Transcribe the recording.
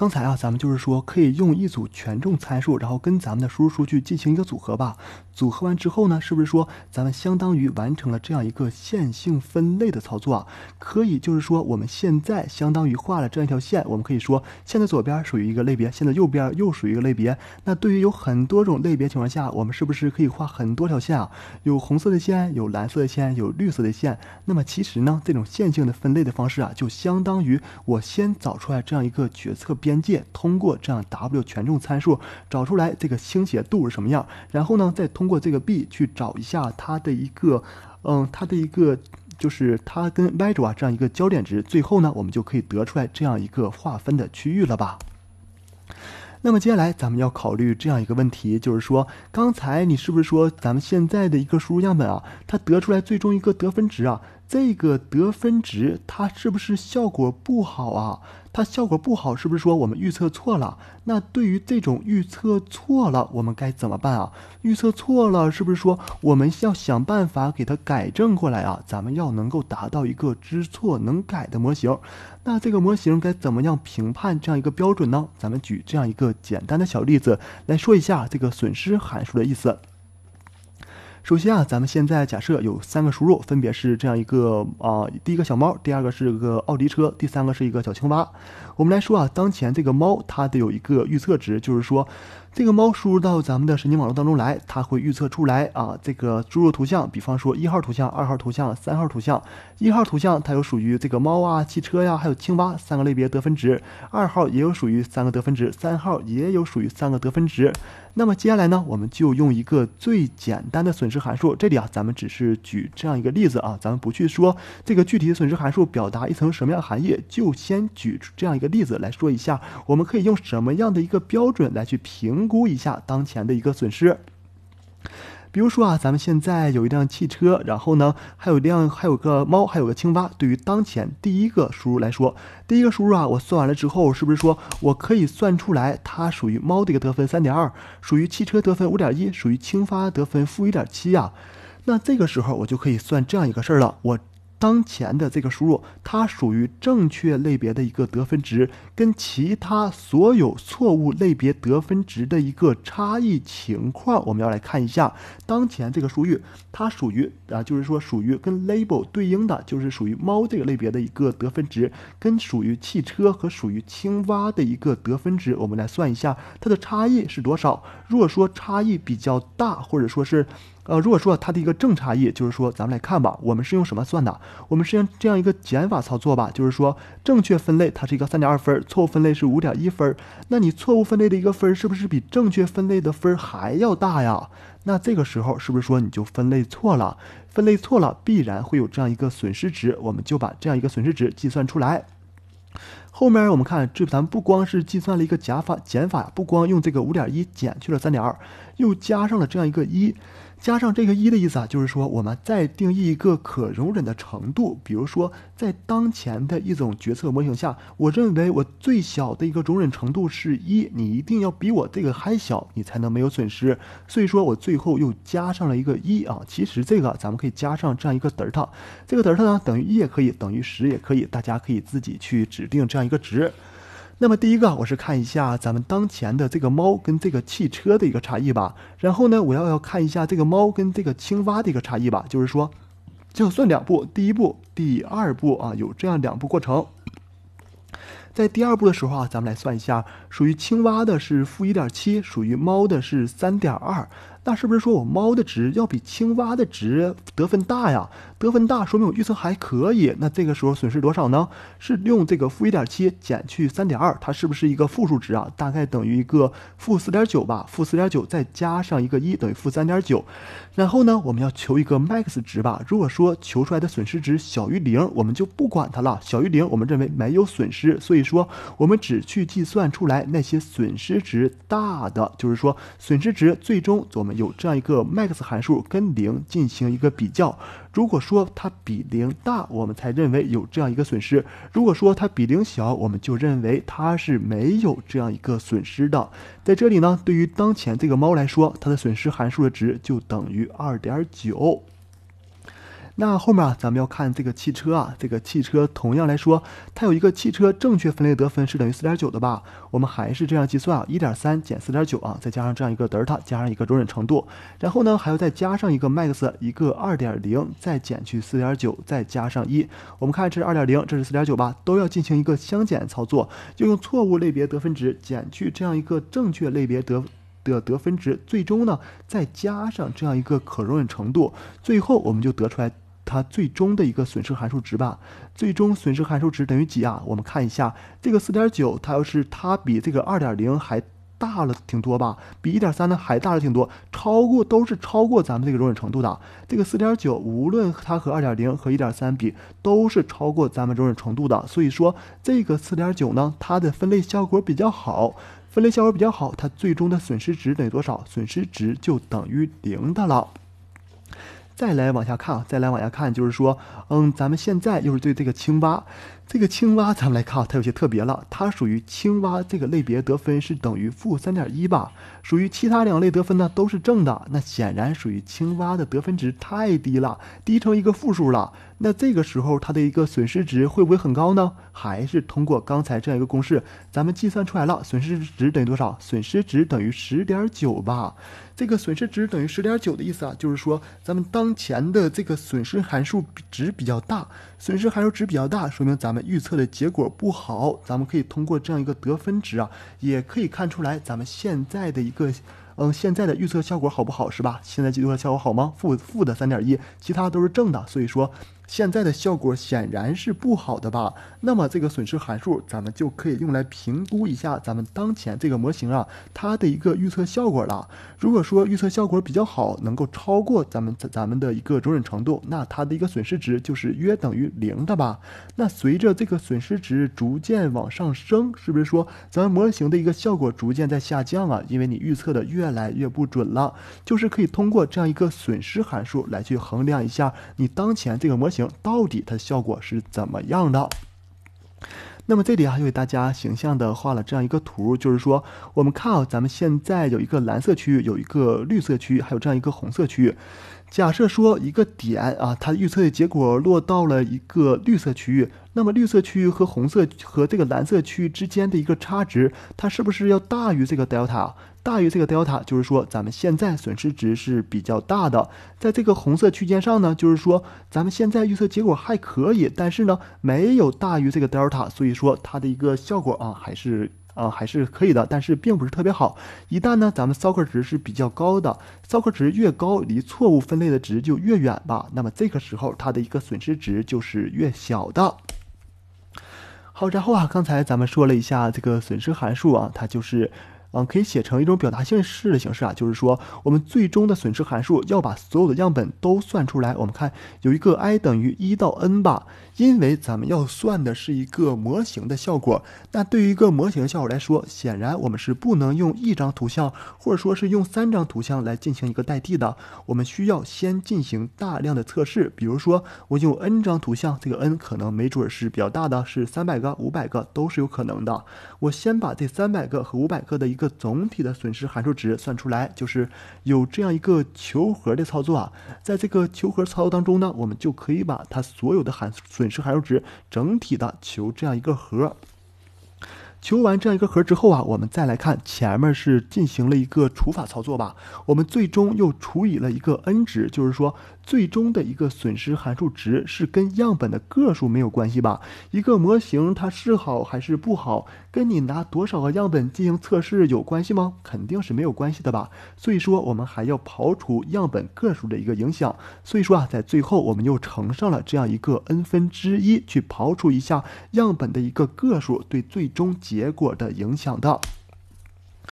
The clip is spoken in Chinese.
刚才啊，咱们就是说可以用一组权重参数，然后跟咱们的输入数据进行一个组合吧。组合完之后呢，是不是说咱们相当于完成了这样一个线性分类的操作啊？可以，就是说我们现在相当于画了这样一条线，我们可以说，现在左边属于一个类别，现在右边又属于一个类别。那对于有很多种类别情况下，我们是不是可以画很多条线啊？有红色的线，有蓝色的线，有绿色的线。那么其实呢，这种线性的分类的方式啊，就相当于我先找出来这样一个决策边。边界通过这样 W 权重参数找出来这个倾斜度是什么样，然后呢，再通过这个 b 去找一下它的一个，嗯，它的一个就是它跟 y 轴啊这样一个交点值，最后呢，我们就可以得出来这样一个划分的区域了吧。那么接下来咱们要考虑这样一个问题，就是说刚才你是不是说咱们现在的一个输入样本啊，它得出来最终一个得分值啊？这个得分值它是不是效果不好啊？它效果不好是不是说我们预测错了？那对于这种预测错了，我们该怎么办啊？预测错了是不是说我们要想办法给它改正过来啊？咱们要能够达到一个知错能改的模型。那这个模型该怎么样评判这样一个标准呢？咱们举这样一个简单的小例子来说一下这个损失函数的意思。首先啊，咱们现在假设有三个输入，分别是这样一个啊，第一个小猫，第二个是一个奥迪车，第三个是一个小青蛙。我们来说啊，当前这个猫，它得有一个预测值，就是说。这个猫输入到咱们的神经网络当中来，它会预测出来啊。这个输入图像，比方说一号图像、二号图像、三号图像，一号图像它有属于这个猫啊、汽车呀，还有青蛙三个类别得分值；二号也有属于三个得分值，三号也有属于三个得分值。那么接下来呢，我们就用一个最简单的损失函数。这里啊，咱们只是举这样一个例子啊，咱们不去说这个具体损失函数表达一层什么样的含义，就先举这样一个例子来说一下，我们可以用什么样的一个标准来去评。评估一下当前的一个损失，比如说啊，咱们现在有一辆汽车，然后呢，还有一辆，还有个猫，还有个青蛙。对于当前第一个输入来说，第一个输入啊，我算完了之后，是不是说我可以算出来它属于猫的一个得分三点二，属于汽车得分五点一，属于青蛙得分负一点七呀？那这个时候我就可以算这样一个事儿了，我。当前的这个输入，它属于正确类别的一个得分值，跟其他所有错误类别得分值的一个差异情况，我们要来看一下。当前这个数据，它属于啊，就是说属于跟 label 对应的，就是属于猫这个类别的一个得分值，跟属于汽车和属于青蛙的一个得分值，我们来算一下它的差异是多少。如果说差异比较大，或者说是。呃，如果说它的一个正差异，就是说，咱们来看吧，我们是用什么算的？我们是用这样一个减法操作吧，就是说，正确分类它是一个三点二分，错误分类是五点一分儿，那你错误分类的一个分是不是比正确分类的分还要大呀？那这个时候是不是说你就分类错了？分类错了必然会有这样一个损失值，我们就把这样一个损失值计算出来。后面我们看，这咱不光是计算了一个减法，减法不光用这个五点一减去了三点二，又加上了这样一个一。加上这个一的意思啊，就是说我们再定义一个可容忍的程度，比如说在当前的一种决策模型下，我认为我最小的一个容忍程度是一，你一定要比我这个还小，你才能没有损失。所以说我最后又加上了一个一啊，其实这个咱们可以加上这样一个德尔塔，这个德尔塔呢等于一也可以，等于十也可以，大家可以自己去指定这样一个值。那么第一个，我是看一下咱们当前的这个猫跟这个汽车的一个差异吧。然后呢，我要要看一下这个猫跟这个青蛙的一个差异吧。就是说，就算两步，第一步、第二步啊，有这样两步过程。在第二步的时候啊，咱们来算一下，属于青蛙的是负一点七，属于猫的是三点二。那是不是说我猫的值要比青蛙的值得分大呀？得分大说明我预测还可以。那这个时候损失多少呢？是用这个负一点七减去三点二，它是不是一个负数值啊？大概等于一个负四点九吧。负四点九再加上一个一等于负三点九。然后呢，我们要求一个 max 值吧。如果说求出来的损失值小于零，我们就不管它了。小于零，我们认为没有损失，所以说我们只去计算出来那些损失值大的，就是说损失值最终总。有这样一个 max 函数跟零进行一个比较，如果说它比零大，我们才认为有这样一个损失；如果说它比零小，我们就认为它是没有这样一个损失的。在这里呢，对于当前这个猫来说，它的损失函数的值就等于二点九。那后面啊，咱们要看这个汽车啊，这个汽车同样来说，它有一个汽车正确分类得分是等于四点九的吧？我们还是这样计算啊，一点三减四点九啊，再加上这样一个德尔塔，加上一个容忍程度，然后呢，还要再加上一个 max，一个二点零，再减去四点九，再加上一。我们看这是二点零，这是四点九吧？都要进行一个相减操作，就用错误类别得分值减去这样一个正确类别得。的得分值，最终呢，再加上这样一个可容忍程度，最后我们就得出来它最终的一个损失函数值吧。最终损失函数值等于几啊？我们看一下，这个四点九，它要是它比这个二点零还大了挺多吧，比一点三呢还大了挺多，超过都是超过咱们这个容忍程度的。这个四点九，无论它和二点零和一点三比，都是超过咱们容忍程度的。所以说，这个四点九呢，它的分类效果比较好。分类效果比较好，它最终的损失值等于多少？损失值就等于零的了。再来往下看啊，再来往下看，就是说，嗯，咱们现在又是对这个青蛙。这个青蛙咱们来看它有些特别了。它属于青蛙这个类别，得分是等于负三点一吧。属于其他两类得分呢都是正的。那显然属于青蛙的得分值太低了，低成一个负数了。那这个时候它的一个损失值会不会很高呢？还是通过刚才这样一个公式，咱们计算出来了，损失值等于多少？损失值等于十点九吧。这个损失值等于十点九的意思啊，就是说咱们当前的这个损失函数值比较大，损失函数值比较大，说明咱们。预测的结果不好，咱们可以通过这样一个得分值啊，也可以看出来咱们现在的一个，嗯，现在的预测效果好不好，是吧？现在预测效果好吗？负负的三点一，其他都是正的，所以说。现在的效果显然是不好的吧？那么这个损失函数，咱们就可以用来评估一下咱们当前这个模型啊，它的一个预测效果了。如果说预测效果比较好，能够超过咱们咱咱们的一个容忍程度，那它的一个损失值就是约等于零的吧？那随着这个损失值逐渐往上升，是不是说咱们模型的一个效果逐渐在下降啊？因为你预测的越来越不准了，就是可以通过这样一个损失函数来去衡量一下你当前这个模型。到底它的效果是怎么样的？那么这里啊，就给大家形象的画了这样一个图，就是说，我们看啊，咱们现在有一个蓝色区域，有一个绿色区域，还有这样一个红色区域。假设说一个点啊，它预测的结果落到了一个绿色区域，那么绿色区域和红色和这个蓝色区域之间的一个差值，它是不是要大于这个德尔塔？大于这个德尔塔，就是说咱们现在损失值是比较大的。在这个红色区间上呢，就是说咱们现在预测结果还可以，但是呢没有大于这个德尔塔，所以说它的一个效果啊还是。啊，还是可以的，但是并不是特别好。一旦呢，咱们 s o e r 值是比较高的，s o e r 值越高，离错误分类的值就越远吧。那么这个时候，它的一个损失值就是越小的。好，然后啊，刚才咱们说了一下这个损失函数啊，它就是。啊，可以写成一种表达性式的形式啊，就是说，我们最终的损失函数要把所有的样本都算出来。我们看有一个 i 等于一到 n 吧，因为咱们要算的是一个模型的效果。那对于一个模型的效果来说，显然我们是不能用一张图像，或者说是用三张图像来进行一个代替的。我们需要先进行大量的测试，比如说我用 n 张图像，这个 n 可能没准是比较大的，是三百个、五百个都是有可能的。我先把这三百个和五百个的一。一个总体的损失函数值算出来，就是有这样一个求和的操作啊。在这个求和操作当中呢，我们就可以把它所有的函损失函数值整体的求这样一个和。求完这样一个和之后啊，我们再来看前面是进行了一个除法操作吧。我们最终又除以了一个 n 值，就是说。最终的一个损失函数值是跟样本的个数没有关系吧？一个模型它是好还是不好，跟你拿多少个样本进行测试有关系吗？肯定是没有关系的吧。所以说我们还要刨除样本个数的一个影响。所以说啊，在最后我们又乘上了这样一个 n 分之一，去刨除一下样本的一个个数对最终结果的影响的。